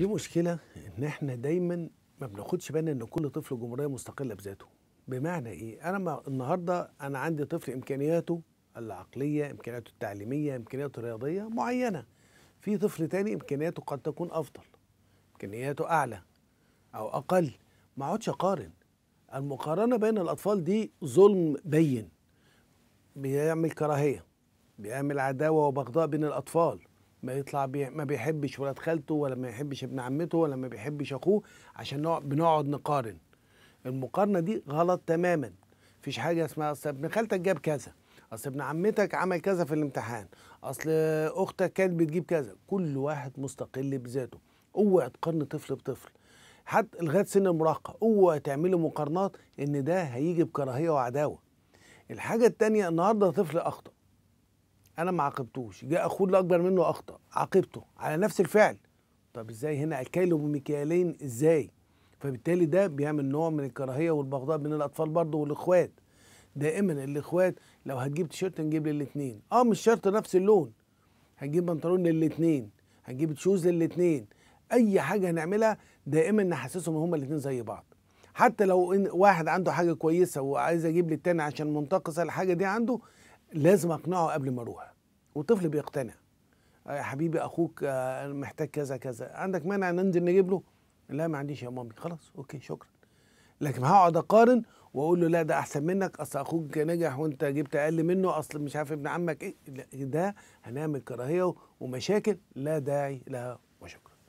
في مشكله ان احنا دايما ما بناخدش بالنا ان كل طفل جمهوريه مستقله بذاته بمعنى ايه انا النهارده انا عندي طفل امكانياته العقليه امكانياته التعليميه امكانياته الرياضيه معينه في طفل تاني امكانياته قد تكون افضل امكانياته اعلى او اقل ما اقعدش اقارن المقارنه بين الاطفال دي ظلم بين بيعمل كراهيه بيعمل عداوه وبغضاء بين الاطفال ما يطلع بي... ما بيحبش ولاد خالته ولا ما يحبش ابن عمته ولا ما بيحبش اخوه عشان نوع... بنقعد نقارن المقارنه دي غلط تماما مفيش حاجه اسمها اصل ابن خالتك جاب كذا اصل ابن عمتك عمل كذا في الامتحان اصل اختك كانت بتجيب كذا كل واحد مستقل بذاته اوعى تقارن طفل بطفل حتى لغايه سن المراهقه اوعى تعملي مقارنات ان ده هيجي بكراهيه وعداوه الحاجه الثانيه النهارده طفل اخطا انا ما عاقبتوش جاء اخوه اللي اكبر منه اخطا عاقبته على نفس الفعل طب ازاي هنا الكيل بمكيالين ازاي فبالتالي ده بيعمل نوع من الكراهيه والبغضاء بين الاطفال برضه والاخوات دائما الاخوات لو هتجيب تيشيرت نجيب للاثنين اه مش شرط نفس اللون هنجيب بنطلون للاثنين هنجيب شوز للاثنين اي حاجه هنعملها دائما نحسسهم ان هما الاثنين زي بعض حتى لو واحد عنده حاجه كويسه وعايز اجيب للتاني عشان منتقص الحاجه دي عنده لازم اقنعه قبل ما اروح والطفل بيقتنع يا آه، حبيبي اخوك آه، محتاج كذا كذا عندك مانع ننزل نجيب له لا ما عنديش يا مامي خلاص اوكي شكرا لكن هقعد اقارن واقول له لا ده احسن منك اصل اخوك نجح وانت جبت اقل منه اصل مش عارف ابن عمك ايه ده هنعمل كراهيه ومشاكل لا داعي لها وشكرا